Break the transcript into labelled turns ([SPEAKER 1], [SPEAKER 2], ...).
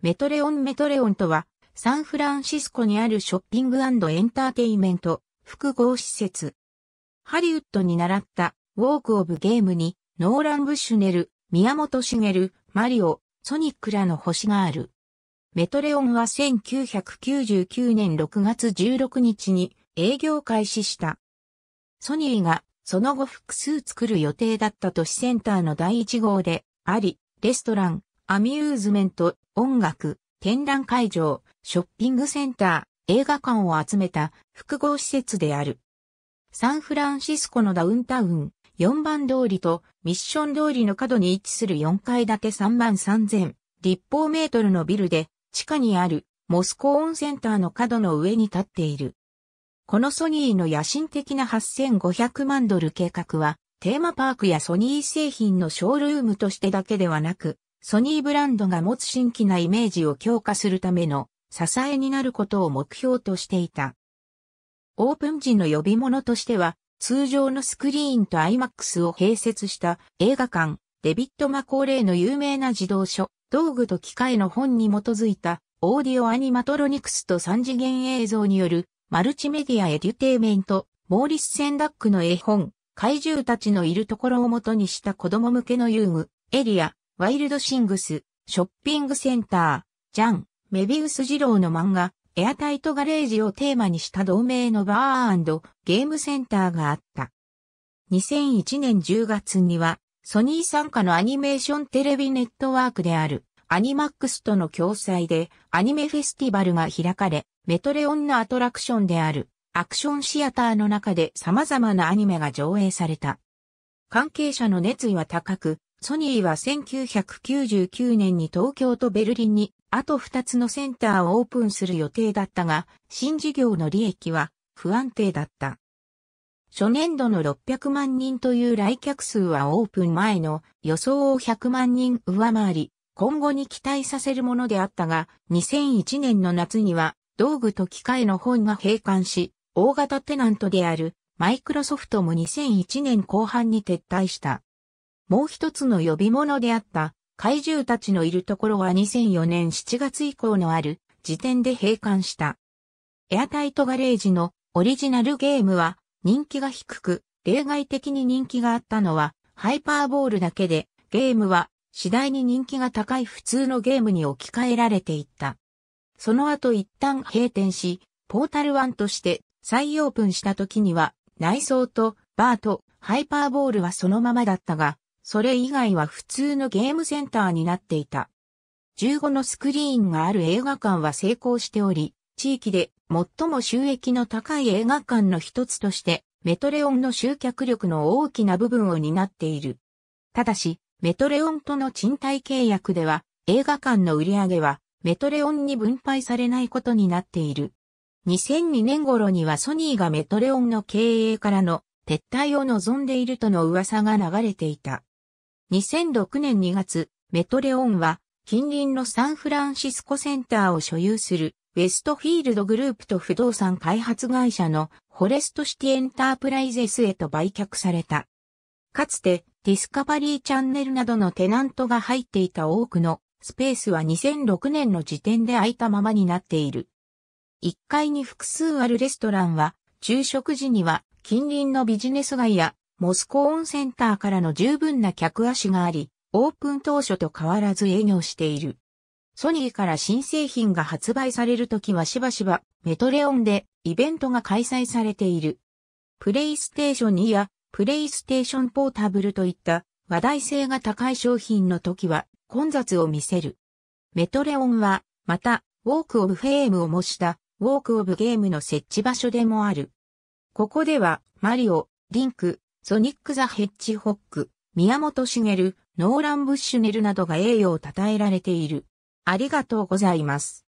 [SPEAKER 1] メトレオンメトレオンとは、サンフランシスコにあるショッピングエンターテイメント、複合施設。ハリウッドに習った、ウォークオブゲームに、ノーラン・ブッシュネル、宮本茂、マリオ、ソニックらの星がある。メトレオンは1999年6月16日に営業開始した。ソニーがその後複数作る予定だった都市センターの第1号であり、レストラン、アミューズメント、音楽、展覧会場、ショッピングセンター、映画館を集めた複合施設である。サンフランシスコのダウンタウン、4番通りとミッション通りの角に位置する4階建て3万3000立方メートルのビルで地下にあるモスコーンセンターの角の上に立っている。このソニーの野心的な8500万ドル計画はテーマパークやソニー製品のショールームとしてだけではなくソニーブランドが持つ新規なイメージを強化するための支えになることを目標としていた。オープン時の呼び物としては、通常のスクリーンと IMAX を併設した映画館、デビット・マコーレイの有名な自動書、道具と機械の本に基づいたオーディオアニマトロニクスと3次元映像によるマルチメディアエデュテイメント、モーリス・センダックの絵本、怪獣たちのいるところを元にした子供向けの遊具、エリア、ワイルドシングス、ショッピングセンター、ジャン、メビウス二郎の漫画、エアタイトガレージをテーマにした同盟のバーゲームセンターがあった。2001年10月には、ソニー参加のアニメーションテレビネットワークである、アニマックスとの共催で、アニメフェスティバルが開かれ、メトレオンのアトラクションである、アクションシアターの中で様々なアニメが上映された。関係者の熱意は高く、ソニーは1999年に東京とベルリンにあと2つのセンターをオープンする予定だったが、新事業の利益は不安定だった。初年度の600万人という来客数はオープン前の予想を100万人上回り、今後に期待させるものであったが、2001年の夏には道具と機械の本が閉館し、大型テナントであるマイクロソフトも2001年後半に撤退した。もう一つの呼び物であった怪獣たちのいるところは2004年7月以降のある時点で閉館した。エアタイトガレージのオリジナルゲームは人気が低く、例外的に人気があったのはハイパーボールだけで、ゲームは次第に人気が高い普通のゲームに置き換えられていった。その後一旦閉店し、ポータル1として再オープンした時には内装とバーとハイパーボールはそのままだったが、それ以外は普通のゲームセンターになっていた。15のスクリーンがある映画館は成功しており、地域で最も収益の高い映画館の一つとして、メトレオンの集客力の大きな部分を担っている。ただし、メトレオンとの賃貸契約では、映画館の売り上げは、メトレオンに分配されないことになっている。2002年頃にはソニーがメトレオンの経営からの撤退を望んでいるとの噂が流れていた。2006年2月、メトレオンは近隣のサンフランシスコセンターを所有するウェストフィールドグループと不動産開発会社のフォレストシティエンタープライゼスへと売却された。かつてディスカバリーチャンネルなどのテナントが入っていた多くのスペースは2006年の時点で空いたままになっている。1階に複数あるレストランは昼食時には近隣のビジネス街やモスコーンセンターからの十分な客足があり、オープン当初と変わらず営業している。ソニーから新製品が発売されるときはしばしばメトレオンでイベントが開催されている。プレイステーション2やプレイステーションポータブルといった話題性が高い商品の時は混雑を見せる。メトレオンはまたウォークオブフェームを模したウォークオブゲームの設置場所でもある。ここではマリオ、リンク、ソニック・ザ・ヘッジホック、宮本茂、ノーラン・ブッシュネルなどが栄誉を称えられている。ありがとうございます。